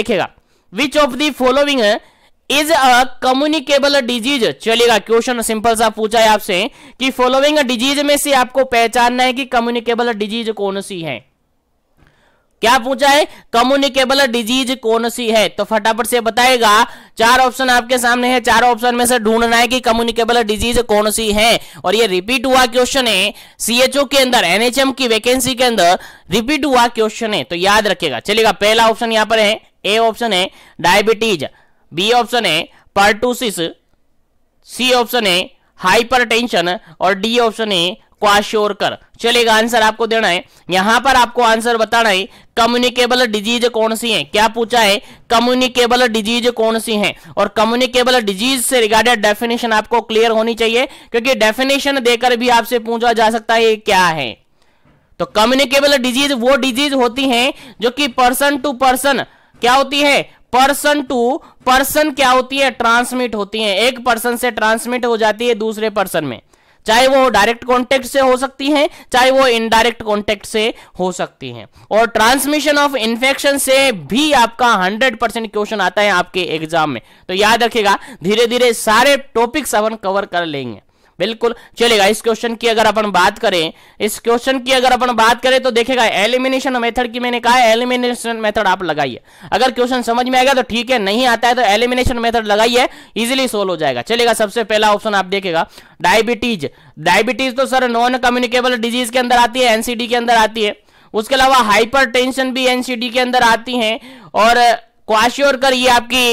देखेगा which of the following is a communicable disease चलेगा question simple सा पूछा है आपसे कि फॉलोइंग डिजीज में से आपको पहचानना है कि कम्युनिकेबल डिजीज कौन सी है क्या पूछा है कम्युनिकेबल डिजीज कौन सी है तो फटाफट से बताएगा चार ऑप्शन आपके सामने है चार ऑप्शन में से ढूंढना है कि कम्युनिकेबल डिजीज कौन सी है और ये रिपीट हुआ क्वेश्चन है सीएचओ के अंदर एनएचएम की वैकेंसी के अंदर रिपीट हुआ क्वेश्चन है तो याद रखेगा चलेगा पहला ऑप्शन यहां पर है ए ऑप्शन है डायबिटीज बी ऑप्शन है पार्टूसिस सी ऑप्शन है हाइपरटेंशन और डी ऑप्शन है क्वाश्योरकर चलेगा आंसर आपको देना है यहां पर आपको आंसर बताना है कम्युनिकेबल डिजीज कौन सी है क्या पूछा है कम्युनिकेबल डिजीज कौन सी है और कम्युनिकेबल डिजीज से रिगार्डेड डेफिनेशन आपको क्लियर होनी चाहिए क्योंकि डेफिनेशन देकर भी आपसे पूछा जा सकता है क्या है तो कम्युनिकेबल डिजीज वो डिजीज होती है जो कि पर्सन टू पर्सन क्या होती है पर्सन टू पर्सन क्या होती है ट्रांसमिट होती है एक पर्सन से ट्रांसमिट हो जाती है दूसरे पर्सन में चाहे वो डायरेक्ट कॉन्टेक्ट से हो सकती हैं चाहे वो इनडायरेक्ट कॉन्टेक्ट से हो सकती हैं और ट्रांसमिशन ऑफ इन्फेक्शन से भी आपका 100 परसेंट क्वेश्चन आता है आपके एग्जाम में तो याद रखिएगा धीरे धीरे सारे टॉपिक्स अपन कवर कर लेंगे बिल्कुल चलेगा इस क्वेश्चन की अगर अपन बात करें इस क्वेश्चन की अगर अपन बात करें तो देखेगा एलिमिनेशन मेथड की मैंने कहा एलिमिनेशन मेथड आप लगाइए अगर क्वेश्चन समझ में आएगा तो ठीक है नहीं आता है तो एलिमिनेशन मेथड लगाइए इजिली सोल्व हो जाएगा चलेगा सबसे पहला ऑप्शन आप देखेगा डायबिटीज डायबिटीज तो सर नॉन कम्युनिकेबल डिजीज के अंदर आती है एनसीडी के अंदर आती है उसके अलावा हाइपर भी एनसीडी के अंदर आती है और कर ये आपकी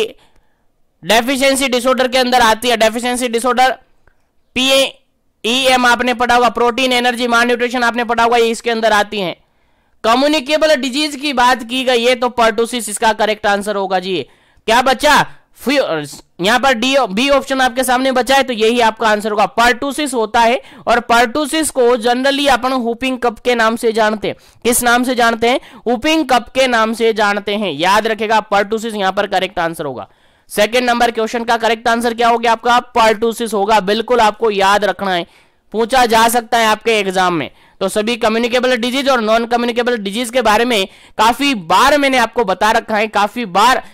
डेफिशिएंसी डिसऑर्डर के अंदर आती है deficiency disorder P A M e आपने पढ़ा होगा प्रोटीन एनर्जी मान न्यूट्रिशन आपने पढ़ा होगा ये इसके अंदर आती हैं कम्युनिकेबल डिजीज की बात की गई है तो पर्टोसिस इसका करेक्ट आंसर होगा जी क्या बच्चा यहां पर डी बी ऑप्शन आपके सामने बचा है तो यही आपका आंसर होगा पर्टूसिस होता है और पर्टूसिस को जनरली अपन हुपिंग कप के नाम से जानते हैं किस नाम से जानते हैं हुपिंग कप के नाम से जानते हैं याद रखेगा पर्टूसिस यहां पर करेक्ट आंसर होगा सेकेंड नंबर क्वेश्चन का करेक्ट आंसर क्या हो गया आपका पार्टूसिस होगा बिल्कुल आपको याद रखना है पूछा जा सकता है आपके एग्जाम में तो सभी कम्युनिकेबल डिजीज और नॉन कम्युनिकेबल डिजीज के बारे में काफी बार मैंने आपको बता रखा है काफी बार